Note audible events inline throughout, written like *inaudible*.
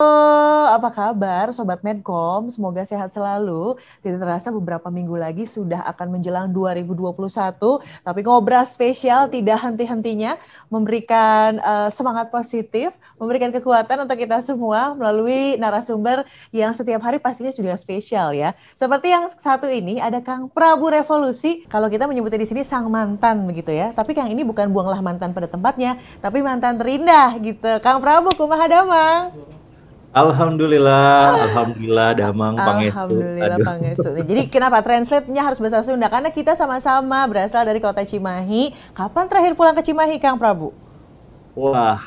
Halo, apa kabar Sobat Medcom? Semoga sehat selalu. Tidak terasa beberapa minggu lagi sudah akan menjelang 2021, tapi ngobrol spesial tidak henti-hentinya memberikan uh, semangat positif, memberikan kekuatan untuk kita semua melalui narasumber yang setiap hari pastinya sudah spesial ya. Seperti yang satu ini ada Kang Prabu Revolusi. Kalau kita menyebutnya di sini sang mantan begitu ya. Tapi Kang ini bukan buanglah mantan pada tempatnya, tapi mantan terindah gitu. Kang Prabu, kumaha damang. Alhamdulillah, alhamdulillah damang pangestu. Alhamdulillah pangestu. Jadi kenapa translate-nya harus bahasa Sunda? Karena kita sama-sama berasal dari kota Cimahi. Kapan terakhir pulang ke Cimahi, Kang Prabu? Wah,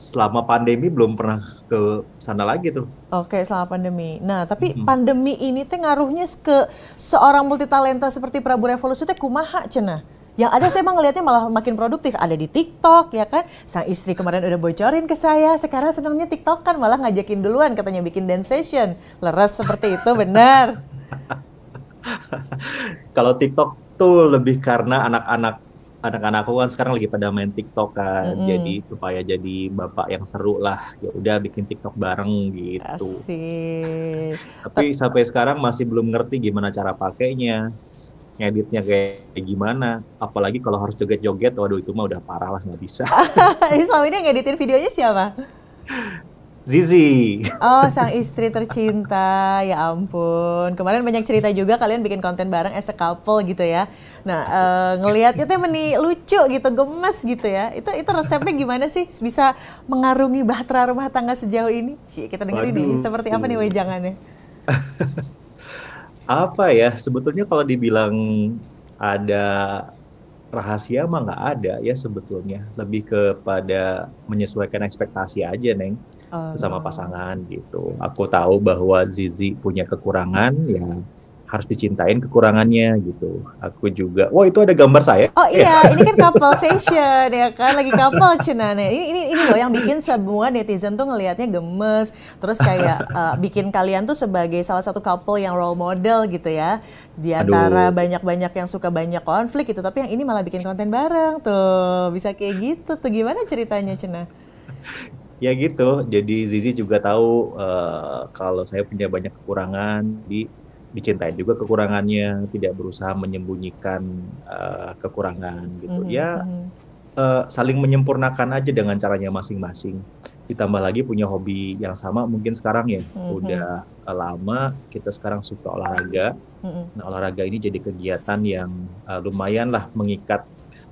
selama pandemi belum pernah ke sana lagi tuh. Oke, selama pandemi. Nah, tapi -hmm. pandemi ini teh ngaruhnya ke seorang multitalenta seperti Prabu Revolusi teh kumaha cenah? Yang ada saya emang ngelihatnya malah makin produktif. Ada di TikTok ya kan. Sang istri kemarin udah bocorin ke saya. Sekarang senangnya TikTok kan malah ngajakin duluan katanya bikin dance session. Leres seperti itu benar. *laughs* Kalau TikTok tuh lebih karena anak-anak anak-anakku kan sekarang lagi pada main TikTok kan, mm -hmm. jadi supaya jadi bapak yang seru lah, ya udah bikin TikTok bareng gitu. Asik. Tapi sampai sekarang masih belum ngerti gimana cara pakainya ngeditnya kayak gimana apalagi kalau harus joget-joget waduh itu mah udah parah lah nggak bisa *laughs* selama ini ngeditin videonya siapa Zizi. Oh, *laughs* sang istri tercinta. Ya ampun. Kemarin banyak cerita juga kalian bikin konten bareng as a couple gitu ya. Nah, uh, ngelihatnya tuh meni lucu gitu, gemes gitu ya. Itu itu resepnya gimana sih bisa mengarungi bahtera rumah tangga sejauh ini? Sih, kita dengerin ini. nih seperti apa nih wejangannya. *laughs* apa ya sebetulnya kalau dibilang ada rahasia mah nggak ada ya sebetulnya lebih kepada menyesuaikan ekspektasi aja neng sesama oh. pasangan gitu aku tahu bahwa Zizi punya kekurangan ya harus dicintain kekurangannya gitu. Aku juga. Wah, itu ada gambar saya. Oh iya, ini kan couple session ya kan lagi couple Cina Ini, ini ini loh yang bikin semua netizen tuh ngelihatnya gemes. Terus kayak uh, bikin kalian tuh sebagai salah satu couple yang role model gitu ya. Di antara banyak-banyak yang suka banyak konflik gitu, tapi yang ini malah bikin konten bareng tuh. Bisa kayak gitu tuh. Gimana ceritanya Cina? ya gitu. Jadi Zizi juga tahu uh, kalau saya punya banyak kekurangan di dicintai juga kekurangannya, tidak berusaha menyembunyikan uh, kekurangan gitu. Mm-hmm. Ya uh, saling menyempurnakan aja dengan caranya masing-masing. Ditambah lagi punya hobi yang sama mungkin sekarang ya mm-hmm. udah eh, lama kita sekarang suka olahraga. Mm-hmm. Nah, olahraga ini jadi kegiatan yang uh, lumayan lah mengikat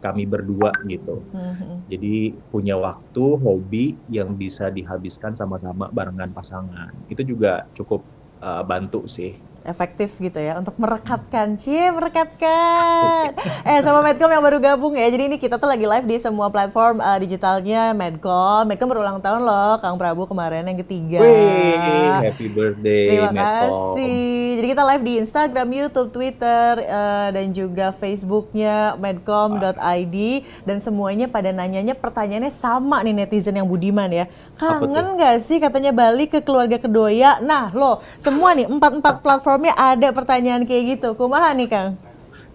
kami berdua gitu. Mm-hmm. Jadi punya waktu hobi yang bisa dihabiskan sama-sama barengan pasangan. Itu juga cukup uh, bantu sih efektif gitu ya untuk merekatkan, cie merekatkan. eh sama Medcom yang baru gabung ya. Jadi ini kita tuh lagi live di semua platform uh, digitalnya Medcom. Medcom berulang tahun loh, Kang Prabu kemarin yang ketiga. Wee, happy birthday Terima kasih. Jadi kita live di Instagram, YouTube, Twitter, uh, dan juga Facebooknya medcom.id dan semuanya pada nanyanya pertanyaannya sama nih netizen yang Budiman ya. Kangen nggak sih katanya balik ke keluarga Kedoya? Nah lo semua nih empat empat platformnya ada pertanyaan kayak gitu. Kumaha nih Kang?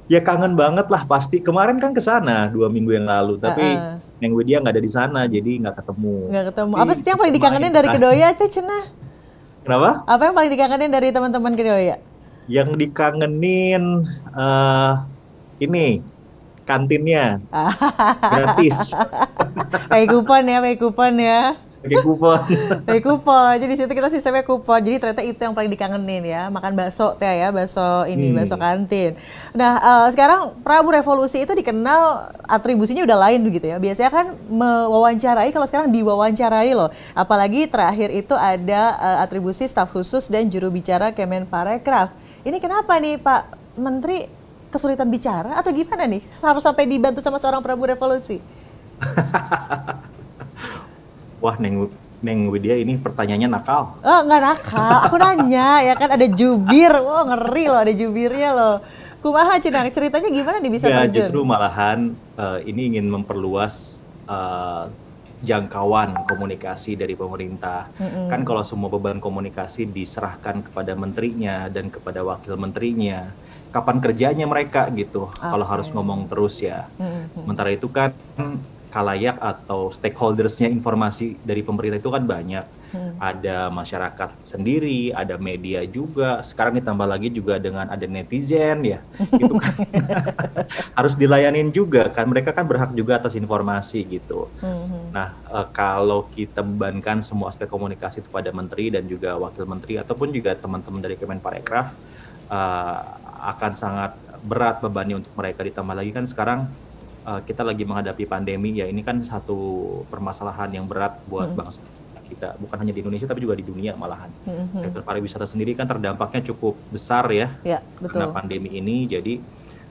ya kangen banget lah pasti kemarin kan ke sana dua minggu yang lalu tapi uh -uh. Neng Widya nggak ada di sana jadi nggak ketemu nggak ketemu apa sih yang paling dikangenin dari Kedoya itu cenah Kenapa? Apa yang paling dikangenin dari teman-teman ya? Yang dikangenin uh, ini kantinnya ah. gratis. *laughs* pakai kupon ya, pakai kupon ya pakai kupon *laughs* pakai kupon jadi situ kita sistemnya kupon jadi ternyata itu yang paling dikangenin ya makan bakso teh ya, ya bakso ini hmm. bakso kantin nah uh, sekarang Prabu Revolusi itu dikenal atribusinya udah lain begitu ya biasanya kan mewawancarai kalau sekarang diwawancarai loh apalagi terakhir itu ada uh, atribusi staf khusus dan juru bicara Kemenparekraf ini kenapa nih Pak Menteri kesulitan bicara atau gimana nih harus sampai dibantu sama seorang Prabu Revolusi *laughs* wah neng Neng Widya ini pertanyaannya nakal. Oh, nggak nakal. Aku nanya ya kan ada jubir. Wow, ngeri loh ada jubirnya loh. Kumaha Cina, ceritanya gimana nih bisa ya, terjun? Justru malahan uh, ini ingin memperluas uh, jangkauan komunikasi dari pemerintah. Mm-hmm. Kan kalau semua beban komunikasi diserahkan kepada menterinya dan kepada wakil menterinya, kapan kerjanya mereka gitu? Okay. Kalau harus ngomong terus ya. Mm-hmm. Sementara itu kan kalayak atau stakeholdersnya informasi dari pemerintah itu kan banyak. Hmm. Ada masyarakat sendiri, ada media juga. Sekarang ditambah lagi juga dengan ada netizen ya. *laughs* Itu kan *laughs* harus dilayanin juga kan. Mereka kan berhak juga atas informasi gitu. Hmm. Nah, e, kalau kita bebankan semua aspek komunikasi itu pada menteri dan juga wakil menteri ataupun juga teman-teman dari Kemenparekraf e, eh, akan sangat berat bebannya untuk mereka ditambah lagi kan sekarang uh, kita lagi menghadapi pandemi ya ini kan satu permasalahan yang berat buat mm -hmm. bangsa kita bukan hanya di Indonesia tapi juga di dunia malahan mm -hmm. sektor pariwisata sendiri kan terdampaknya cukup besar ya, ya betul. karena pandemi ini jadi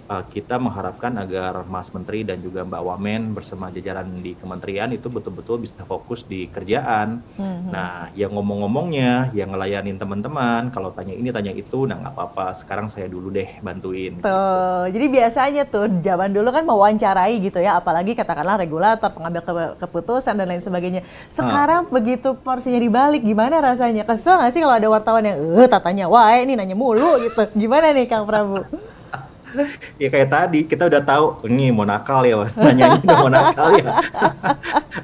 uh, kita mengharapkan agar Mas Menteri dan juga Mbak Wamen bersama jajaran di kementerian itu betul-betul bisa fokus di kerjaan. Mm-hmm. Nah, yang ngomong-ngomongnya, yang ngelayanin teman-teman, kalau tanya ini tanya itu, nah nggak apa-apa. Sekarang saya dulu deh bantuin. Tuh, gitu. jadi biasanya tuh zaman dulu kan mewawancarai gitu ya, apalagi katakanlah regulator, pengambil ke- keputusan dan lain sebagainya. Sekarang hmm. begitu porsinya dibalik, gimana rasanya? Kesel nggak sih kalau ada wartawan yang eh tatanya, wah ini nanya mulu gitu. Gimana nih Kang Prabu? ya kayak tadi kita udah tahu ini mau nakal ya nanya ini mau nakal ya *laughs*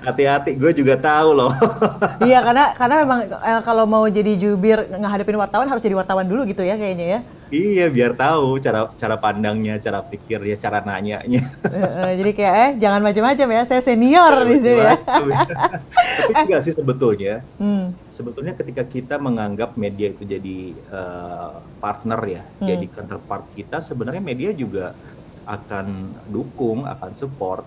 hati-hati gue juga tahu loh *laughs* iya karena karena memang eh, kalau mau jadi jubir ngadepin wartawan harus jadi wartawan dulu gitu ya kayaknya ya Iya, biar tahu cara cara pandangnya, cara pikirnya, cara nanya Uh, uh, jadi kayak eh jangan macam-macam ya, saya senior di sini ya. ya. *laughs* Tapi enggak sih sebetulnya. Hmm. Sebetulnya ketika kita menganggap media itu jadi uh, partner ya, hmm. jadi counterpart kita, sebenarnya media juga akan dukung, akan support.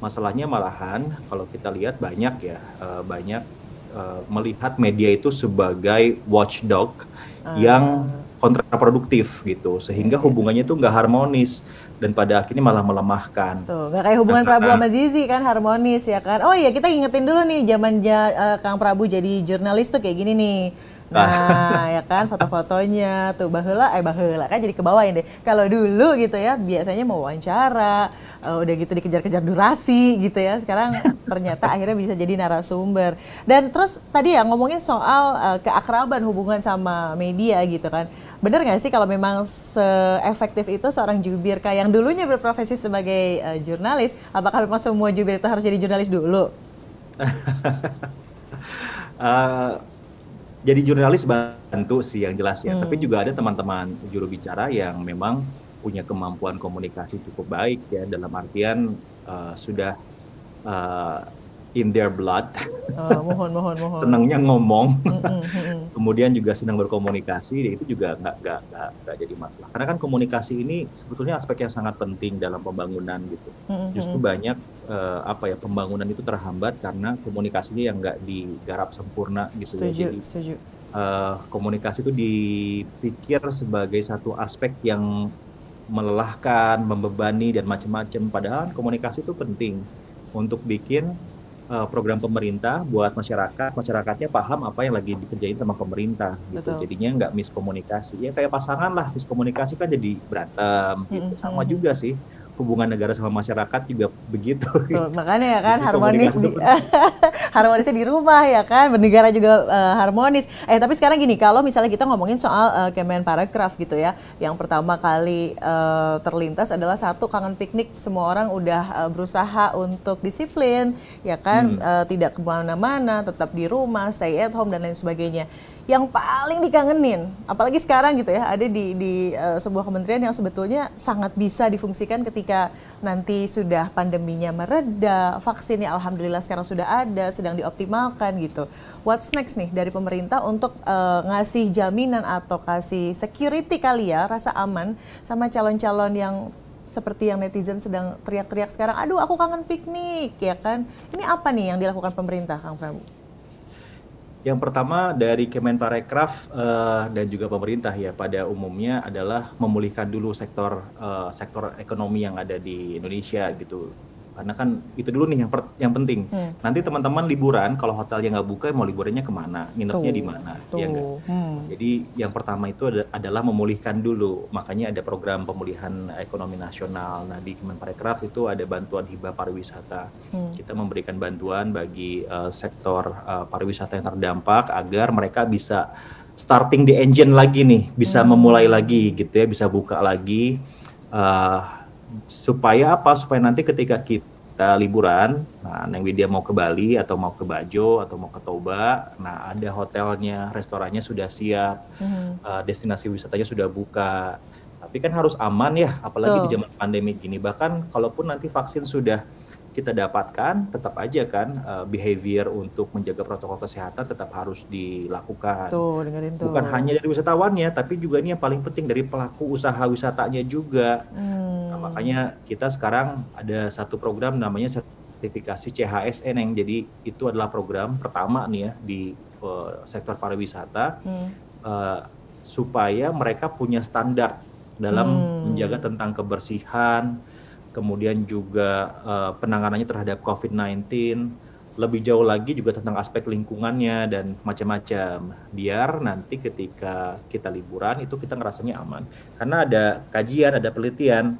Masalahnya malahan kalau kita lihat banyak ya, uh, banyak uh, melihat media itu sebagai watchdog uh. yang kontraproduktif gitu sehingga hubungannya itu nggak harmonis dan pada akhirnya malah melemahkan. Tuh, gak kayak hubungan nah, nah, Prabu nah. sama Zizi kan harmonis ya kan. Oh iya kita ingetin dulu nih zaman ja, uh, Kang Prabu jadi jurnalis tuh kayak gini nih. Nah, ya kan foto-fotonya tuh bahula eh bahula kan jadi kebawain deh. Kalau dulu gitu ya biasanya mau wawancara, uh, udah gitu dikejar-kejar durasi gitu ya. Sekarang ternyata *laughs* akhirnya bisa jadi narasumber. Dan terus tadi ya ngomongin soal uh, keakraban hubungan sama media gitu kan. Bener nggak sih kalau memang seefektif itu seorang jubir kayak yang dulunya berprofesi sebagai uh, jurnalis, apakah memang semua jubir itu harus jadi jurnalis dulu? uh, *laughs* jadi jurnalis bantu sih yang jelas ya, hmm. tapi juga ada teman-teman juru bicara yang memang punya kemampuan komunikasi cukup baik ya dalam artian uh, sudah uh, in their blood. Uh, mohon, mohon, mohon. Senangnya ngomong, mm -mm, mm kemudian juga senang berkomunikasi, itu juga nggak nggak nggak jadi masalah. Karena kan komunikasi ini sebetulnya aspek yang sangat penting dalam pembangunan gitu. Justru banyak uh, apa ya pembangunan itu terhambat karena komunikasinya yang nggak digarap sempurna gitu. Ya. Setuju, ya. jadi, setuju. Uh, komunikasi itu dipikir sebagai satu aspek yang melelahkan, membebani dan macam-macam. Padahal komunikasi itu penting untuk bikin Eh, program pemerintah buat masyarakat, masyarakatnya paham apa yang lagi dikerjain sama pemerintah gitu. Betul. Jadinya nggak miskomunikasi. Ya kayak pasangan lah, miskomunikasi kan jadi berantem gitu. Mm-hmm. Sama juga sih hubungan negara sama masyarakat juga begitu. Tuh, makanya ya kan harmonis di, *laughs* harmonisnya di rumah ya kan bernegara juga uh, harmonis eh tapi sekarang gini kalau misalnya kita ngomongin soal uh, Kemen Paragraf gitu ya yang pertama kali uh, terlintas adalah satu kangen piknik semua orang udah uh, berusaha untuk disiplin ya kan hmm. uh, tidak kemana-mana tetap di rumah stay at home dan lain sebagainya yang paling dikangenin, apalagi sekarang gitu ya, ada di, di uh, sebuah kementerian yang sebetulnya sangat bisa difungsikan ketika nanti sudah pandeminya mereda, vaksinnya alhamdulillah sekarang sudah ada, sedang dioptimalkan gitu. What's next nih dari pemerintah untuk uh, ngasih jaminan atau kasih security kali ya, rasa aman sama calon-calon yang seperti yang netizen sedang teriak-teriak sekarang, aduh aku kangen piknik ya kan. Ini apa nih yang dilakukan pemerintah Kang Prabu? Yang pertama dari Kemenparekraf uh, dan juga pemerintah ya pada umumnya adalah memulihkan dulu sektor uh, sektor ekonomi yang ada di Indonesia gitu karena kan itu dulu nih yang per, yang penting hmm. nanti teman-teman liburan kalau hotelnya nggak buka mau liburannya kemana nginepnya di mana ya hmm. jadi yang pertama itu adalah memulihkan dulu makanya ada program pemulihan ekonomi nasional nah di Kemenparekraf itu ada bantuan hibah pariwisata hmm. kita memberikan bantuan bagi uh, sektor uh, pariwisata yang terdampak agar mereka bisa starting the engine lagi nih bisa hmm. memulai lagi gitu ya bisa buka lagi uh, supaya apa supaya nanti ketika kita liburan nah yang Widya mau ke Bali atau mau ke Bajo atau mau ke Toba nah ada hotelnya restorannya sudah siap hmm. uh, destinasi wisatanya sudah buka tapi kan harus aman ya apalagi Tuh. di zaman pandemi gini bahkan kalaupun nanti vaksin sudah kita dapatkan, tetap aja kan uh, behavior untuk menjaga protokol kesehatan tetap harus dilakukan. Tuh, dengerin tuh. Bukan hanya dari wisatawannya, tapi juga ini yang paling penting dari pelaku usaha wisatanya juga. Nah, hmm. Nah, makanya kita sekarang ada satu program namanya sertifikasi CHSN yang jadi itu adalah program pertama nih ya di uh, sektor pariwisata hmm. uh, supaya mereka punya standar dalam hmm. menjaga tentang kebersihan kemudian juga uh, penanganannya terhadap COVID-19, lebih jauh lagi juga tentang aspek lingkungannya dan macam-macam. Biar nanti ketika kita liburan itu kita ngerasanya aman. Karena ada kajian, ada penelitian.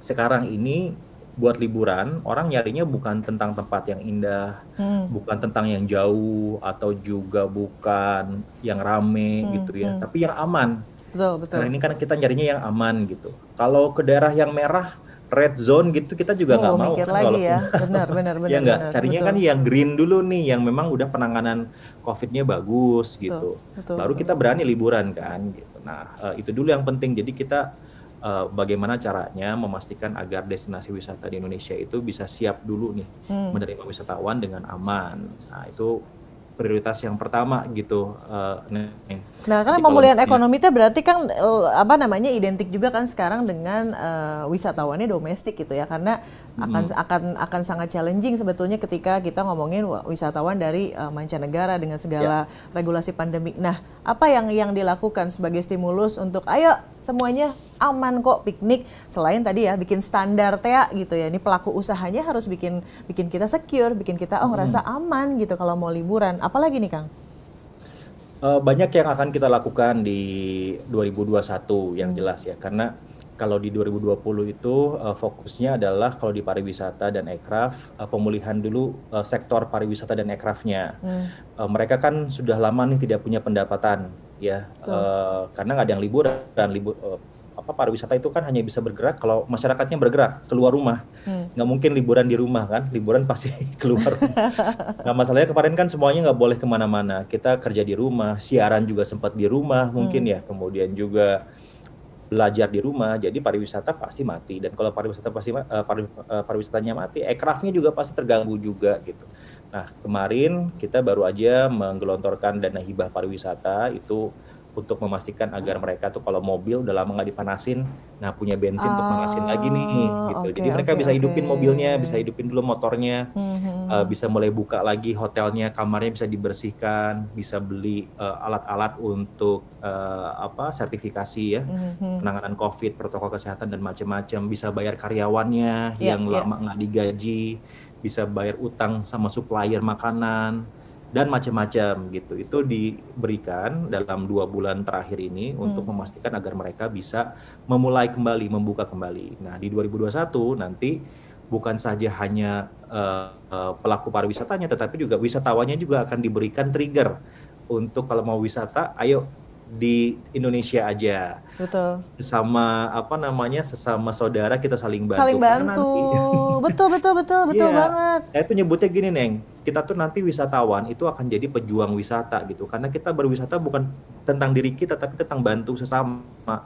Sekarang ini buat liburan orang nyarinya bukan tentang tempat yang indah, hmm. bukan tentang yang jauh atau juga bukan yang rame hmm, gitu ya, hmm. tapi yang aman. Betul, betul. Sekarang ini kan kita nyarinya yang aman gitu. Kalau ke daerah yang merah red zone gitu kita juga oh, nggak oh, mau mikir kan, lagi ya *laughs* benar benar benar ya nggak carinya betul. kan yang green dulu nih yang memang udah penanganan covidnya bagus gitu betul, baru betul. kita berani liburan kan gitu nah eh, itu dulu yang penting jadi kita eh, bagaimana caranya memastikan agar destinasi wisata di Indonesia itu bisa siap dulu nih hmm. menerima wisatawan dengan aman nah itu prioritas yang pertama gitu nih eh, Nah, karena pemulihan iya. ekonomi itu berarti kan eh, apa namanya identik juga kan sekarang dengan uh, wisatawannya domestik gitu ya karena akan hmm. akan akan sangat challenging sebetulnya ketika kita ngomongin wisatawan dari uh, mancanegara dengan segala ya. regulasi pandemi. Nah, apa yang yang dilakukan sebagai stimulus untuk ayo semuanya aman kok piknik selain tadi ya bikin standar ya gitu ya. Ini pelaku usahanya harus bikin bikin kita secure, bikin kita oh ngerasa hmm. aman gitu kalau mau liburan. Apalagi nih Kang? uh, banyak yang akan kita lakukan di 2021 yang hmm. jelas ya karena kalau di 2020 itu uh, fokusnya adalah kalau di pariwisata dan aircraft uh, pemulihan dulu uh, sektor pariwisata dan aircraftnya hmm. uh, mereka kan sudah lama nih tidak punya pendapatan ya uh, karena nggak ada yang liburan libur uh, apa pariwisata itu kan hanya bisa bergerak kalau masyarakatnya bergerak keluar rumah. Hmm. Nggak mungkin liburan di rumah kan, liburan pasti *laughs* keluar rumah. masalahnya kemarin kan semuanya nggak boleh kemana-mana. Kita kerja di rumah, siaran juga sempat di rumah mungkin hmm. ya. Kemudian juga belajar di rumah, jadi pariwisata pasti mati. Dan kalau pariwisata pasti uh, pari, uh, pariwisatanya mati, aircraftnya eh, juga pasti terganggu juga gitu. Nah kemarin kita baru aja menggelontorkan dana hibah pariwisata itu untuk memastikan agar hmm. mereka tuh kalau mobil udah lama nggak dipanasin, nah punya bensin untuk panasin lagi oh, nih, gitu. Okay, Jadi mereka okay, bisa hidupin okay. mobilnya, bisa hidupin dulu motornya, mm-hmm. uh, bisa mulai buka lagi hotelnya, kamarnya bisa dibersihkan, bisa beli alat eh, alat-alat untuk uh, apa sertifikasi ya, mm-hmm. penanganan COVID, protokol kesehatan dan macam-macam, bisa bayar karyawannya yeah, yang yeah. lama nggak digaji, bisa bayar utang sama supplier makanan dan macam-macam gitu. Itu diberikan dalam dua bulan terakhir ini hmm. untuk memastikan agar mereka bisa memulai kembali, membuka kembali. Nah di 2021 nanti bukan saja hanya uh, pelaku pariwisatanya, tetapi juga wisatawannya juga akan diberikan trigger untuk kalau mau wisata, ayo di Indonesia aja. Betul. Sama apa namanya sesama saudara kita saling bantu. Saling bantu. betul betul betul *laughs* betul yeah. banget. Saya tuh nyebutnya gini neng, kita tuh nanti wisatawan itu akan jadi pejuang wisata gitu, karena kita berwisata bukan tentang diri kita tapi tentang bantu sesama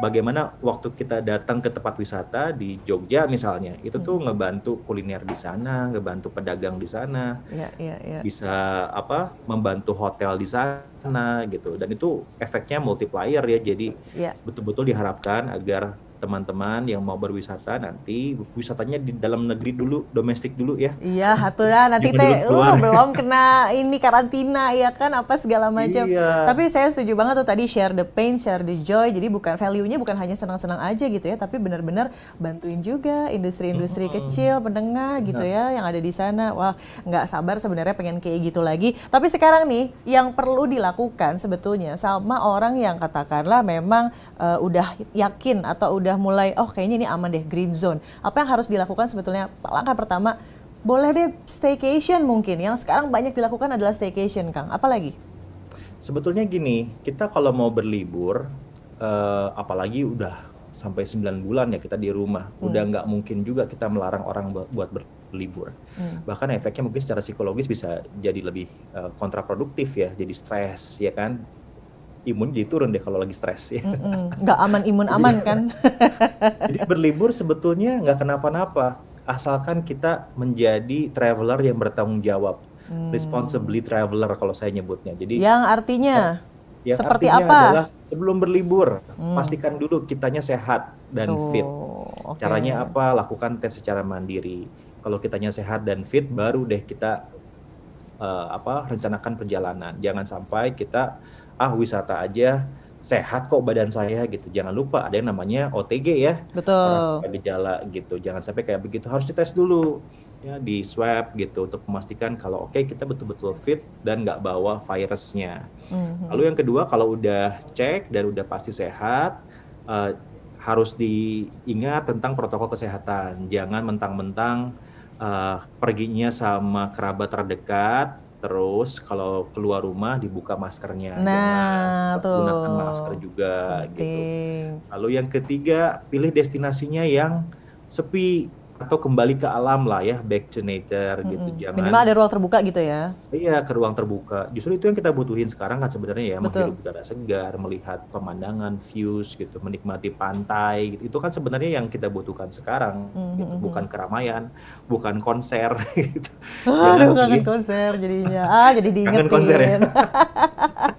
bagaimana waktu kita datang ke tempat wisata di Jogja misalnya itu tuh hmm. ngebantu kuliner di sana ngebantu pedagang di sana yeah, yeah, yeah. bisa apa membantu hotel di sana gitu dan itu efeknya multiplier ya jadi iya. betul-betul diharapkan agar teman-teman yang mau berwisata nanti wisatanya di dalam negeri dulu domestik dulu ya iya ya nanti teh uh, belum oh, *laughs* kena ini karantina ya kan apa segala macam iya. tapi saya setuju banget tuh tadi share the pain share the joy jadi bukan value-nya bukan hanya senang-senang aja gitu ya tapi benar-benar bantuin juga industri-industri hmm. kecil pendengar gitu ya yang ada di sana wah nggak sabar sebenarnya pengen kayak gitu lagi tapi sekarang nih yang perlu dilakukan sebetulnya sama orang yang katakanlah memang uh, udah yakin atau udah udah mulai oh kayaknya ini aman deh green zone. Apa yang harus dilakukan sebetulnya? Langkah pertama boleh deh staycation mungkin. Yang sekarang banyak dilakukan adalah staycation, Kang. Apalagi? Sebetulnya gini, kita kalau mau berlibur, uh, apalagi udah sampai 9 bulan ya kita di rumah, hmm. udah nggak mungkin juga kita melarang orang buat, buat berlibur. Hmm. Bahkan efeknya mungkin secara psikologis bisa jadi lebih uh, kontraproduktif ya, jadi stres ya kan imun jadi turun deh kalau lagi stres ya. mm aman imun aman kan? *laughs* jadi berlibur sebetulnya nggak kenapa-napa asalkan kita menjadi traveler yang bertanggung jawab, hmm. responsibly traveler kalau saya nyebutnya. Jadi yang artinya eh, yang seperti artinya apa? Adalah sebelum berlibur hmm. pastikan dulu kitanya sehat dan Tuh, fit. Okay. Caranya apa? Lakukan tes secara mandiri. Kalau kitanya sehat dan fit, baru deh kita uh, apa rencanakan perjalanan. Jangan sampai kita ah wisata aja sehat kok badan saya gitu. Jangan lupa ada yang namanya OTG ya. Betul. gejala gitu. Jangan sampai kayak begitu. Harus dites dulu ya di swab gitu untuk memastikan kalau oke okay, kita betul-betul fit dan nggak bawa virusnya. Mm-hmm. Lalu yang kedua kalau udah cek dan udah pasti sehat uh, harus diingat tentang protokol kesehatan. Jangan mentang-mentang uh, perginya sama kerabat terdekat Terus kalau keluar rumah dibuka maskernya. Nah, tuh. gunakan masker juga gitu. Penting. gitu. Lalu yang ketiga, pilih destinasinya yang sepi atau kembali ke alam lah ya back to nature hmm, gitu jangan minimal ada ruang terbuka gitu ya iya ke ruang terbuka justru itu yang kita butuhin sekarang kan sebenarnya ya Betul. menghirup udara segar melihat pemandangan views gitu menikmati pantai gitu. itu kan sebenarnya yang kita butuhkan sekarang hmm, gitu. Mm-hmm, mm-hmm. bukan keramaian bukan konser *laughs* gitu Aduh, kangen konser jadinya ah jadi diingetin kangen konser ya *laughs*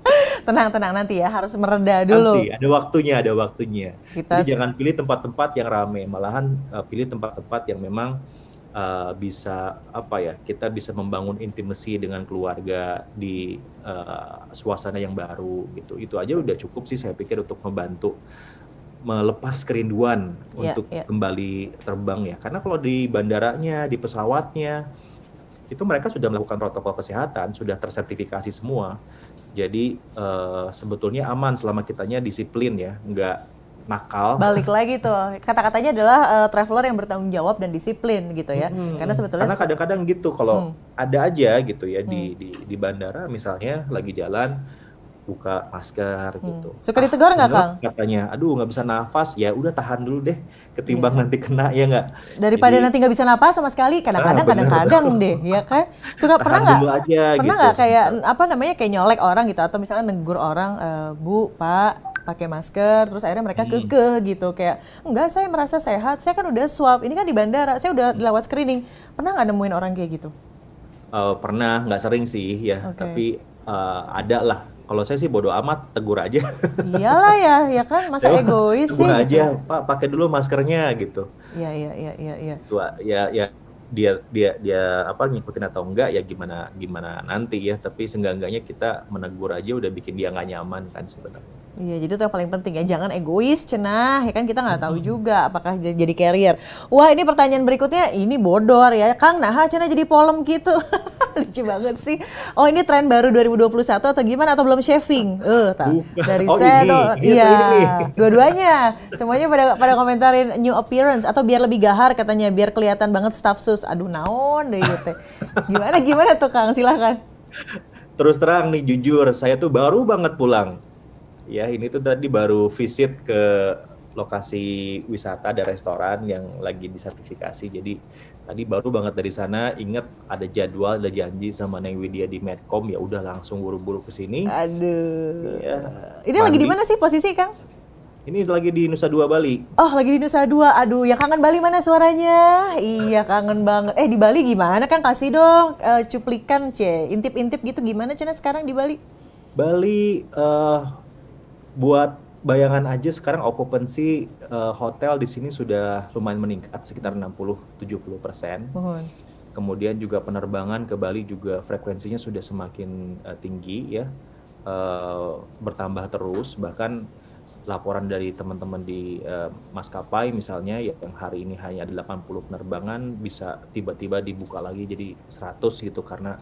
Tenang, tenang nanti ya, harus mereda dulu. Nanti ada waktunya, ada waktunya. Kita Jadi jangan pilih tempat-tempat yang ramai, malahan uh, pilih tempat-tempat yang memang uh, bisa apa ya kita bisa membangun intimasi dengan keluarga di uh, suasana yang baru gitu itu aja udah cukup sih saya pikir untuk membantu melepas kerinduan yeah, untuk yeah. kembali terbang ya karena kalau di bandaranya di pesawatnya itu mereka sudah melakukan protokol kesehatan sudah tersertifikasi semua jadi uh, sebetulnya aman selama kitanya disiplin ya, nggak nakal. Balik lagi tuh kata-katanya adalah uh, traveler yang bertanggung jawab dan disiplin gitu ya. Hmm, karena sebetulnya karena kadang-kadang gitu kalau hmm. ada aja gitu ya hmm. di di bandara misalnya lagi jalan buka masker hmm. gitu. Suka ah, ditegur nggak ah, Kang? Katanya, aduh nggak bisa nafas, ya udah tahan dulu deh, ketimbang yeah. nanti kena ya nggak. Daripada Jadi, nanti nggak bisa nafas sama sekali, kadang-kadang ah, kadang-kadang deh, ya kan? Suka tahan pernah nggak? Pernah gitu, nggak gitu, kayak apa namanya kayak nyolek orang gitu atau misalnya negur orang, e, Bu, Pak, pakai masker terus akhirnya mereka hmm. kekeh gitu kayak enggak saya merasa sehat saya kan udah swab ini kan di bandara saya udah lewat screening pernah nggak nemuin orang kayak gitu uh, pernah nggak sering sih ya okay. tapi uh, ada lah kalau saya sih bodoh amat, tegur aja. Iyalah ya, ya kan masa ya, egois sih. Tegur gitu. aja, gitu. Pak pakai dulu maskernya gitu. Iya iya iya iya. Ya. ya ya dia dia dia apa ngikutin atau enggak ya gimana gimana nanti ya. Tapi seenggak-enggaknya kita menegur aja udah bikin dia nggak nyaman kan sebenarnya. Iya, jadi itu yang paling penting ya. Jangan egois, cenah. Ya kan kita nggak tahu juga apakah jadi carrier. Wah, ini pertanyaan berikutnya ini bodor ya. Kang, nah cenah jadi polem gitu. *laughs* Lucu banget sih. Oh, ini tren baru 2021 atau gimana atau belum shaving? Eh, uh, dari oh, oh Iya, dua-duanya. Semuanya pada pada komentarin new appearance atau biar lebih gahar katanya, biar kelihatan banget staff sus. Aduh, naon deh gitu. Gimana gimana tuh Kang? Silahkan. Terus terang nih jujur, saya tuh baru banget pulang Ya, ini tuh tadi baru visit ke lokasi wisata dan restoran yang lagi disertifikasi. Jadi tadi baru banget dari sana inget ada jadwal, ada janji sama Neng Widya di Medcom ya udah langsung buru-buru ke sini. Aduh. Ya, ini mandi. lagi di mana sih posisi Kang? Ini lagi di Nusa Dua Bali. Oh, lagi di Nusa Dua. Aduh, ya kangen Bali mana suaranya? Iya, kangen banget. Eh, di Bali gimana kan? Kasih dong uh, cuplikan, C. Intip-intip gitu gimana Cina sekarang di Bali? Bali uh, buat bayangan aja sekarang okupansi uh, eh, hotel di sini sudah lumayan meningkat sekitar 60-70 persen. Kemudian juga penerbangan ke Bali juga frekuensinya sudah semakin uh, tinggi ya, uh, bertambah terus. Bahkan laporan dari teman-teman di uh, maskapai misalnya ya, yang hari ini hanya ada 80 penerbangan bisa tiba-tiba dibuka lagi jadi 100 gitu karena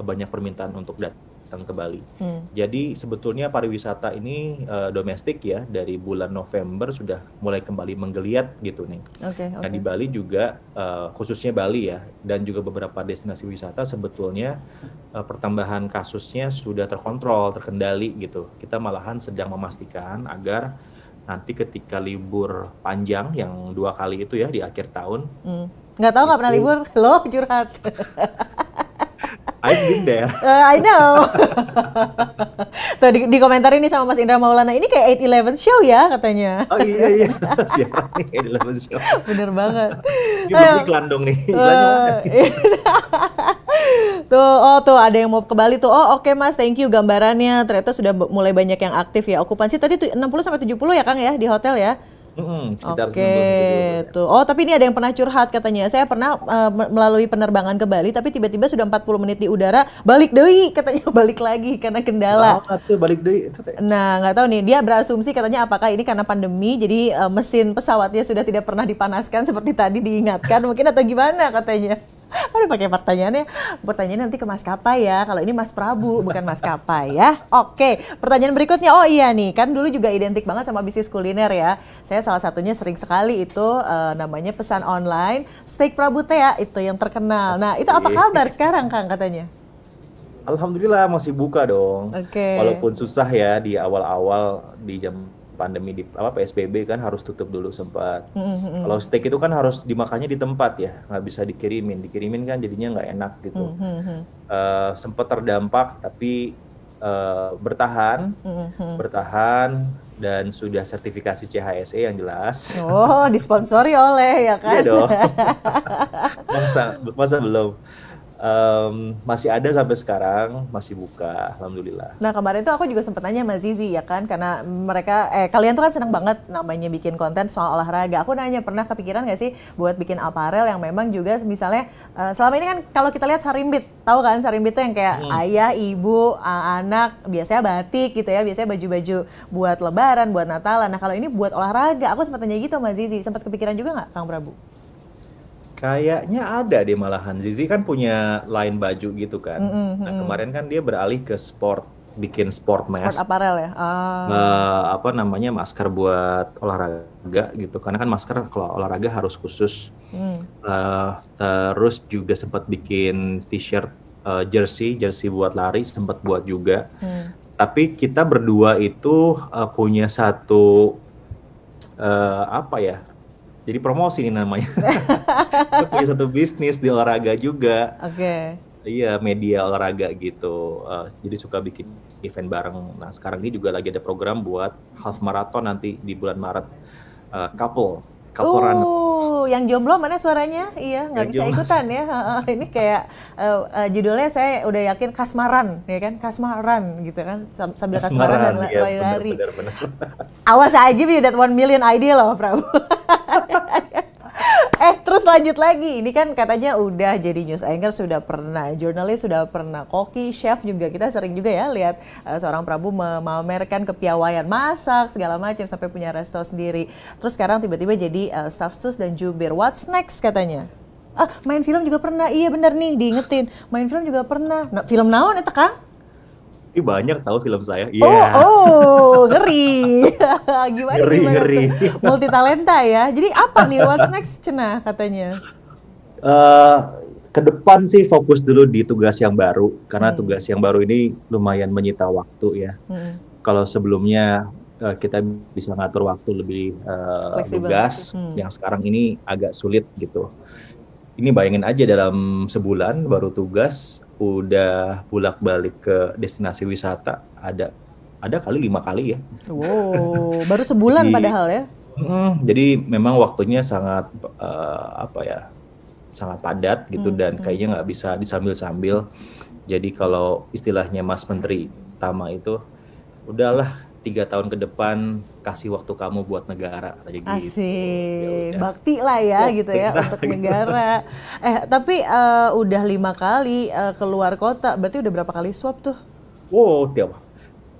banyak permintaan untuk datang datang ke Bali. Hmm. Jadi sebetulnya pariwisata ini uh, domestik ya dari bulan November sudah mulai kembali menggeliat gitu nih. Okay, okay. Nah di Bali juga uh, khususnya Bali ya dan juga beberapa destinasi wisata sebetulnya uh, pertambahan kasusnya sudah terkontrol terkendali gitu. Kita malahan sedang memastikan agar nanti ketika libur panjang yang dua kali itu ya di akhir tahun. Hmm. Nggak tahu nggak pernah libur, *laughs* loh curhat. *laughs* I've been there. *laughs* Uh, I know. *laughs* Tuh di, di komentar ini sama Mas Indra Maulana, ini kayak 811 show ya katanya. Oh iya iya, *laughs* siapa 8-11 show. Bener banget. Ini uh, iklan dong nih, iklan uh, Tuh, oh tuh ada yang mau ke Bali tuh. Oh oke okay, mas, thank you gambarannya. Ternyata sudah mulai banyak yang aktif ya. Okupansi tadi tuh 60 sampai 70 ya Kang ya di hotel ya? Mm-hmm, Oke, okay. tuh. Oh, tapi ini ada yang pernah curhat katanya. Saya pernah uh, melalui penerbangan ke Bali, tapi tiba-tiba sudah 40 menit di udara, balik doi katanya *laughs* balik lagi karena kendala. Oh, tuh, balik doi. Nah, nggak tahu nih. Dia berasumsi katanya apakah ini karena pandemi, jadi uh, mesin pesawatnya sudah tidak pernah dipanaskan seperti tadi diingatkan mungkin atau gimana katanya. *laughs* Aduh pakai pertanyaannya, pertanyaan nanti ke Mas Kapa ya. Kalau ini Mas Prabu, bukan Mas Kapa ya. Oke, pertanyaan berikutnya. Oh iya nih, kan dulu juga identik banget sama bisnis kuliner ya. Saya salah satunya sering sekali itu uh, namanya pesan online steak Prabu Tea itu yang terkenal. Nah, itu apa kabar sekarang Kang katanya? Alhamdulillah masih buka dong. Oke. Okay. Walaupun susah ya di awal-awal di jam pandemi di apa PSBB kan harus tutup dulu sempat. Mm-hmm. Kalau steak itu kan harus dimakannya di tempat ya, nggak bisa dikirimin. Dikirimin kan jadinya nggak enak gitu. Mm-hmm. Uh, sempat terdampak tapi uh, bertahan, mm-hmm. bertahan dan sudah sertifikasi CHSE yang jelas. Oh, disponsori oleh ya iya kan? Iya dong. *laughs* masa masa belum um, masih ada sampai sekarang, masih buka, alhamdulillah. Nah kemarin tuh aku juga sempat nanya sama Zizi ya kan, karena mereka, eh kalian tuh kan senang banget namanya bikin konten soal olahraga. Aku nanya pernah kepikiran gak sih buat bikin aparel yang memang juga misalnya uh, selama ini kan kalau kita lihat sarimbit, tahu kan sarimbit tuh yang kayak hmm. ayah, ibu, anak, biasanya batik gitu ya, biasanya baju-baju buat Lebaran, buat Natalan. Nah kalau ini buat olahraga, aku sempat tanya gitu sama Zizi, sempat kepikiran juga nggak Kang Prabu? Kayaknya ada deh malahan. Zizi kan punya lain baju gitu kan. Mm -hmm. Nah kemarin kan dia beralih ke sport, bikin sport mask. Sport apparel ya. Uh, apa namanya masker buat olahraga gitu. Karena kan masker kalau olahraga harus khusus. Mm. Uh, terus juga sempat bikin t-shirt, uh, jersey, jersey buat lari sempat buat juga. Mm. Tapi kita berdua itu uh, punya satu uh, apa ya? Jadi promosi nih namanya. *laughs* gue punya satu bisnis di olahraga juga. Oke. Okay. Iya, media olahraga gitu. Uh, jadi suka bikin event bareng. Nah, sekarang ini juga lagi ada program buat half marathon nanti di bulan Maret. Uh, couple, couple uh, yang jomblo mana suaranya? Iya, nggak bisa jomblo. ikutan ya. *laughs* ini kayak uh, uh, judulnya saya udah yakin kasmaran, ya kan? Kasmaran gitu kan, sambil kasmaran, kasmaran dan lari-lari. Ya, Awas aja, you that one million idea loh, Prabu. *laughs* lanjut lagi. Ini kan katanya udah jadi news anchor sudah pernah, jurnalis sudah pernah, koki, chef juga kita sering juga ya lihat uh, seorang Prabu memamerkan kepiawaian masak segala macam sampai punya resto sendiri. Terus sekarang tiba-tiba jadi uh, staff sus dan jubir. What's next katanya? Ah, main film juga pernah. Iya benar nih, diingetin. Main film juga pernah. Nah, film naon itu Kang? Ih, banyak tahu film saya. Iya. Yeah. Oh, oh, ngeri. *laughs* gimana ngeri, gimana ngeri. Tuh? Multi ya. Jadi apa nih *laughs* what's next Cena katanya? Uh, ke depan sih fokus dulu di tugas yang baru karena hmm. tugas yang baru ini lumayan menyita waktu ya. Hmm. Kalau sebelumnya uh, kita bisa ngatur waktu lebih uh, eh, tugas, hmm. yang sekarang ini agak sulit gitu. Ini bayangin aja dalam sebulan baru tugas udah bolak balik ke destinasi wisata ada ada kali lima kali ya. Wow, baru sebulan jadi, padahal ya. Mm, jadi memang waktunya sangat uh, apa ya, sangat padat gitu hmm, dan hmm. kayaknya nggak bisa disambil-sambil. Jadi kalau istilahnya Mas Menteri Tama itu, udahlah tiga tahun ke depan kasih waktu kamu buat negara kayak gitu. Asik, ya bakti lah ya, ya gitu ya untuk gitu. negara. *laughs* Eh tapi uh, udah lima kali uh, keluar kota, berarti udah berapa kali swab tuh? Wow, tiap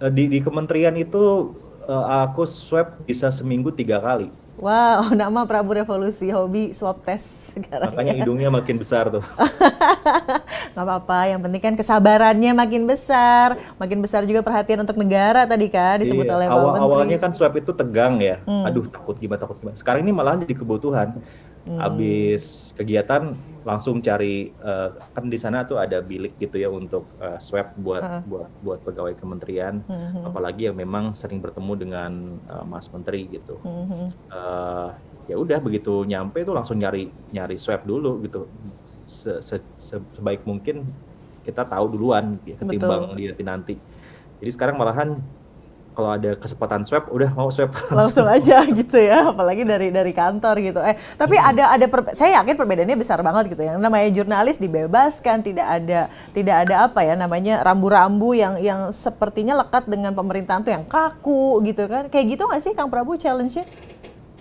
eh, di di kementerian itu uh, aku swab bisa seminggu tiga kali. Wow, *laughs* nama Prabu Revolusi, hobi swab test sekarang. Makanya ya. hidungnya makin besar tuh. *laughs* Gak apa-apa, yang penting kan kesabarannya makin besar, makin besar juga perhatian untuk negara tadi kan disebut iya, oleh Awal Awalnya kan swab itu tegang ya, hmm. aduh takut gimana takut gimana. Sekarang ini malah jadi kebutuhan. Hmm. Habis kegiatan langsung cari uh, kan di sana tuh ada bilik gitu ya untuk uh, swab buat uh. buat buat pegawai kementerian, uh apalagi yang memang sering bertemu dengan uh, Mas Menteri gitu. Uh uh, ya udah begitu nyampe tuh langsung nyari nyari swab dulu gitu. Se -se -se Sebaik mungkin kita tahu duluan ya, ketimbang dia nanti. Jadi sekarang malahan kalau ada kesempatan swab udah mau swab langsung. langsung aja gitu ya apalagi dari dari kantor gitu eh tapi hmm. ada ada per, saya yakin perbedaannya besar banget gitu ya namanya jurnalis dibebaskan tidak ada tidak ada apa ya namanya rambu-rambu yang yang sepertinya lekat dengan pemerintahan tuh yang kaku gitu kan kayak gitu nggak sih Kang Prabu challenge-nya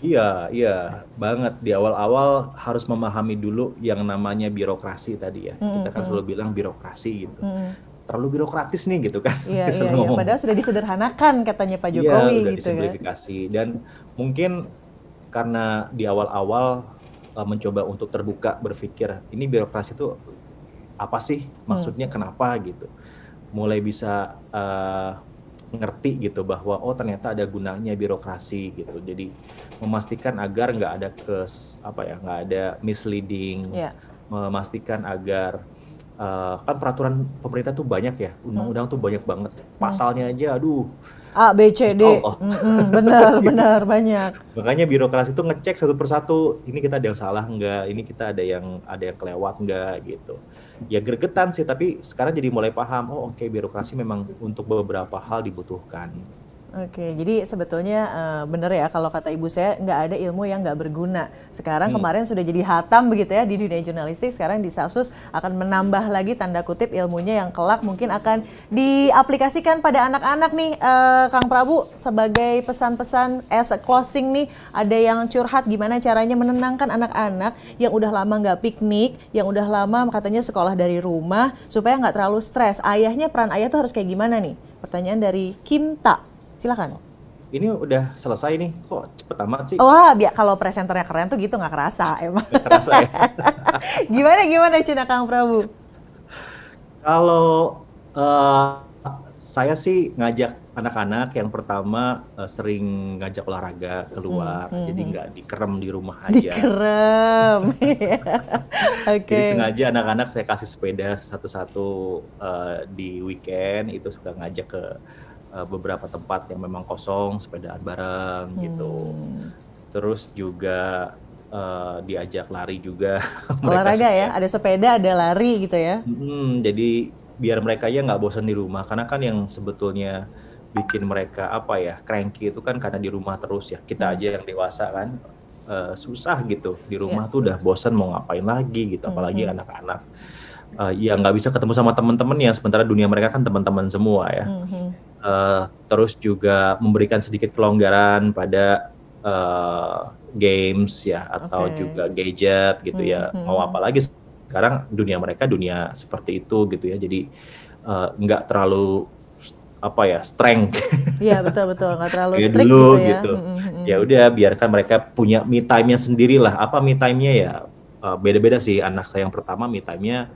Iya, iya banget. Di awal-awal harus memahami dulu yang namanya birokrasi tadi ya. Mm -hmm. Kita kan selalu bilang birokrasi gitu. Mm -hmm terlalu birokratis nih gitu kan. Iya, *laughs* iya, iya. Padahal sudah disederhanakan katanya Pak iya, Jokowi iya, gitu disimplifikasi. Ya. Dan mungkin karena di awal-awal uh, mencoba untuk terbuka berpikir ini birokrasi itu apa sih hmm. maksudnya hmm. kenapa gitu. Mulai bisa uh, ngerti gitu bahwa oh ternyata ada gunanya birokrasi gitu. Jadi memastikan agar nggak ada kes apa ya nggak ada misleading, yeah. memastikan agar uh, kan peraturan pemerintah tuh banyak ya, undang-undang tuh banyak banget. Hmm. Pasalnya aja, aduh. A, B, C, D. Oh, oh. Mm -mm, benar, *laughs* benar, banyak. Makanya birokrasi tuh ngecek satu persatu, ini kita ada yang salah enggak ini kita ada yang ada yang kelewat enggak gitu. Ya gergetan sih, tapi sekarang jadi mulai paham, oh oke okay, birokrasi memang untuk beberapa hal dibutuhkan. Oke, jadi sebetulnya uh, eh, benar ya kalau kata ibu saya nggak ada ilmu yang nggak berguna. Sekarang hmm. kemarin sudah jadi hatam begitu ya di dunia jurnalistik, sekarang di Sapsus akan menambah lagi tanda kutip ilmunya yang kelak mungkin akan diaplikasikan pada anak-anak nih, uh, Kang Prabu sebagai pesan-pesan as a closing nih, ada yang curhat gimana caranya menenangkan anak-anak yang udah lama nggak piknik, yang udah lama katanya sekolah dari rumah supaya nggak terlalu stres. Ayahnya peran ayah tuh harus kayak gimana nih? Pertanyaan dari Kimta. Silakan. Ini udah selesai nih, kok cepet amat sih? Wah, biar kalau presenternya keren tuh gitu nggak kerasa ah, emang. kerasa ya. *laughs* gimana gimana Cina Kang Prabu? Kalau uh, saya sih ngajak anak-anak yang pertama uh, sering ngajak olahraga keluar, hmm, hmm, jadi hmm. nggak dikerem di rumah aja. Dikerem. *laughs* *laughs* Oke. okay. Jadi sengaja anak-anak saya kasih sepeda satu-satu uh, di weekend itu suka ngajak ke Eh, beberapa tempat yang memang kosong sepedaan bareng gitu. hmm. gitu terus juga uh, diajak lari juga *laughs* olahraga ya ada sepeda ada lari gitu ya hmm, jadi biar mereka ya nggak bosan di rumah karena kan yang sebetulnya bikin mereka apa ya cranky itu kan karena di rumah terus ya kita hmm. aja yang dewasa kan uh, susah gitu di rumah yeah. tuh udah bosan mau ngapain lagi gitu apalagi hmm. anak-anak mm -hmm. uh, yang nggak bisa ketemu sama teman-teman ya sementara dunia mereka kan teman-teman semua ya -hmm. hmm uh, terus juga memberikan sedikit kelonggaran pada uh, games ya atau okay. juga gadget gitu mm -hmm. ya mau hmm. apa lagi sekarang dunia mereka dunia seperti itu gitu ya jadi uh, nggak terlalu apa ya strength ya betul betul nggak terlalu *laughs* ya, dulu, gitu ya gitu. Mm -hmm. ya udah biarkan mereka punya me time-nya sendirilah apa me time-nya ya beda-beda uh, sih anak saya yang pertama me time-nya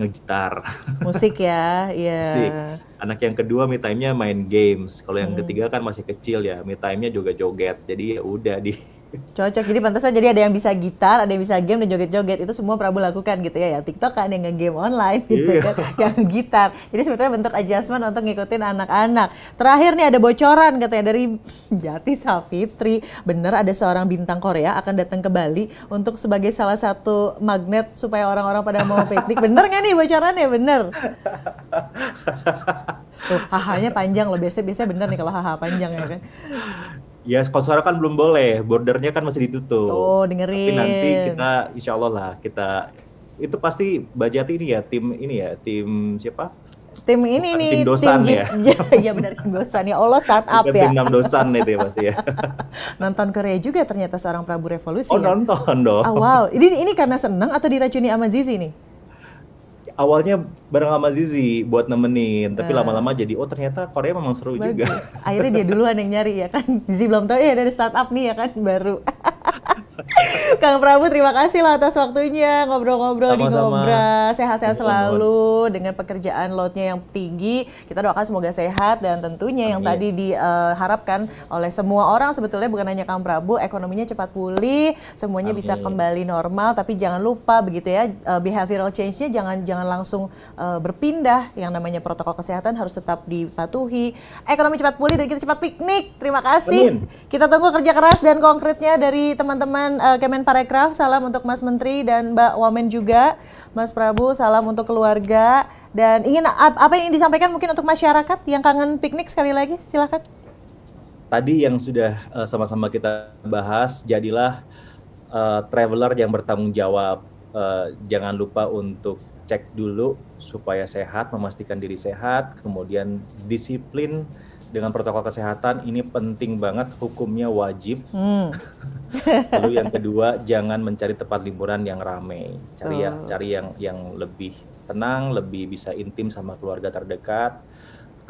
ngegitar. *laughs* Musik ya, iya. Yeah. Musik. Anak yang kedua me time-nya main games. Kalau yang hmm. ketiga kan masih kecil ya, me time-nya juga joget. Jadi ya udah di *laughs* Cocok. Jadi pantasan jadi ada yang bisa gitar, ada yang bisa game dan joget-joget. Itu semua Prabu lakukan gitu ya. Yang TikTok kan, yang game online gitu yeah. kan, *laughs* yang gitar. Jadi sebetulnya bentuk adjustment untuk ngikutin anak-anak. Terakhir nih ada bocoran katanya dari *laughs* Jati Safitri. Bener ada seorang bintang Korea akan datang ke Bali untuk sebagai salah satu magnet supaya orang-orang pada mau piknik. Bener nggak nih bocorannya? Bener. Tuh, hahanya panjang loh. Biasanya, biasanya bener nih kalau haha panjang ya kan. Ya sponsor kan belum boleh, bordernya kan masih ditutup. Tuh dengerin. Tapi nanti kita insya Allah lah kita itu pasti Bajati ini ya tim ini ya tim siapa? tim ini Bukan nih tim dosan tim, ya *laughs* ya benar tim dosan ya Allah startup Bukan ya tim enam dosan itu ya pasti ya *laughs* nonton Korea juga ternyata seorang Prabu Revolusi oh ya? nonton dong oh, wow ini ini karena senang atau diracuni sama Zizi nih awalnya bareng sama Zizi buat nemenin, tapi eh. lama-lama uh. jadi oh ternyata Korea memang seru Bagus. juga. Akhirnya dia duluan yang nyari ya kan. Zizi belum tahu ya eh, dari startup nih ya kan baru. *laughs* *laughs* Kang Prabu terima kasih lah atas waktunya ngobrol-ngobrol di ngobrol, Sehat-sehat selalu dengan pekerjaan loadnya yang tinggi. Kita doakan semoga sehat dan tentunya Amin. yang tadi diharapkan eh, uh, oleh semua orang sebetulnya bukan hanya Kang Prabu, ekonominya cepat pulih, semuanya Amin. bisa kembali normal tapi jangan lupa begitu ya uh, behavioral change-nya jangan jangan langsung uh, berpindah. Yang namanya protokol kesehatan harus tetap dipatuhi. Ekonomi cepat pulih dan kita cepat piknik. Terima kasih. Amin. Kita tunggu kerja keras dan konkretnya dari teman-teman teman-teman uh, eh, Kemenparekraf, salam untuk Mas Menteri dan Mbak Wamen juga. Mas Prabu, salam untuk keluarga. Dan ingin apa yang disampaikan mungkin untuk masyarakat yang kangen piknik sekali lagi, silahkan. Tadi yang sudah eh, sama-sama uh, kita bahas, jadilah uh, traveler yang bertanggung jawab. Uh, jangan lupa untuk cek dulu supaya sehat, memastikan diri sehat, kemudian disiplin dengan protokol kesehatan ini penting banget hukumnya wajib. Hmm. *laughs* Lalu yang kedua jangan mencari tempat liburan yang ramai. Cari oh. yang cari yang yang lebih tenang, lebih bisa intim sama keluarga terdekat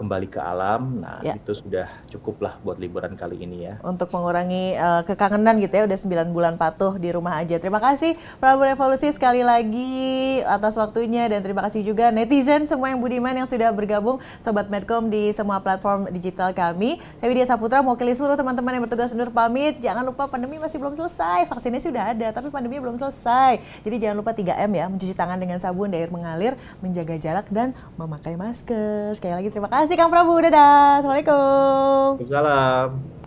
kembali ke alam. Nah, ya. itu sudah cukup lah buat liburan kali ini ya. Untuk mengurangi uh, kekangenan gitu ya, udah 9 bulan patuh di rumah aja. Terima kasih Prabu Revolusi sekali lagi atas waktunya dan terima kasih juga netizen semua yang budiman yang sudah bergabung Sobat Medcom di semua platform digital kami. Saya Widya Saputra mewakili seluruh teman-teman yang bertugas undur pamit. Jangan lupa pandemi masih belum selesai, vaksinnya sudah ada tapi pandemi belum selesai. Jadi jangan lupa 3M ya, mencuci tangan dengan sabun air mengalir, menjaga jarak dan memakai masker. Sekali lagi terima kasih kasih Kang Prabu. Dadah. Assalamualaikum. Waalaikumsalam.